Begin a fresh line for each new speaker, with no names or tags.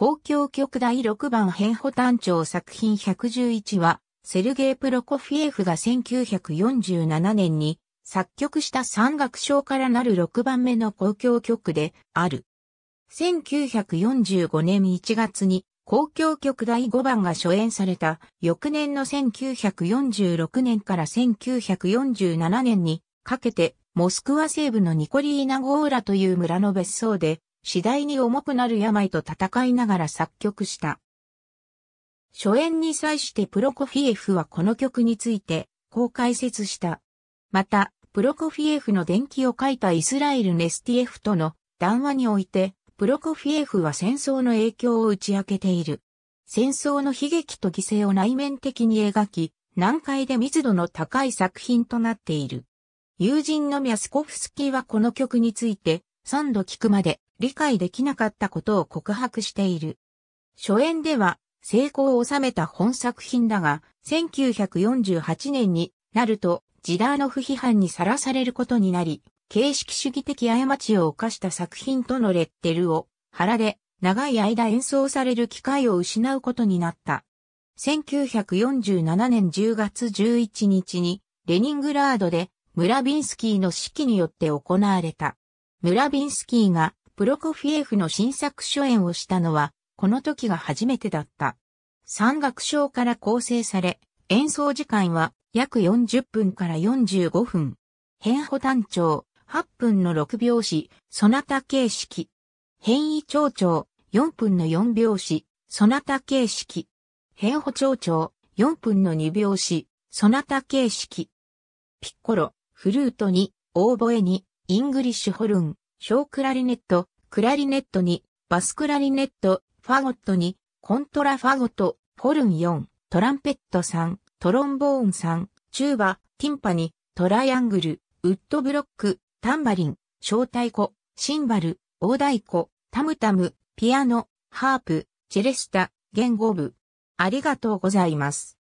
公共曲第6番変補単調作品111は、セルゲイ・プロコフィエフが1947年に作曲した三楽章からなる6番目の公共曲である。1945年1月に公共曲第5番が初演された翌年の1946年から1947年にかけてモスクワ西部のニコリーナ・ゴーラという村の別荘で次第に重くなる病と戦いながら作曲した。初演に際してプロコフィエフはこの曲について、こう解説した。また、プロコフィエフの伝記を書いたイスラエル・ネスティエフとの談話において、プロコフィエフは戦争の影響を打ち明けている。戦争の悲劇と犠牲を内面的に描き、難解で密度の高い作品となっている。友人のミャスコフスキーはこの曲について、3度聞くまで理解できなかったことを告白している。初演では成功を収めた本作品だが、1948年になるとジダーノフ批判にさらされることになり、形式主義的過ちを犯した作品とのレッテルを腹で長い間演奏される機会を失うことになった。1947年10月11日にレニングラードでムラビンスキーの指揮によって行われた。ムラビンスキーがプロコフィエフの新作初演をしたのは、この時が初めてだった。三楽章から構成され、演奏時間は約40分から45分。変歩単調、8分の6拍子、そなた形式。変異長調、4分の4拍子、そなた形式。変歩長調、4分の2拍子、そなた形式。ピッコロ、フルートに、オーボエに、イングリッシュホルン、小クラリネット、クラリネットに、バスクラリネット、ファゴットに、コントラファゴト、ホルン4、トランペット3、トロンボーン3、チューバ、ティンパニ、トライアングル、ウッドブロック、タンバリン、小太鼓、シンバル、大太鼓、タムタム、ピアノ、ハープ、チェレスタ、言語部。ありがとうございます。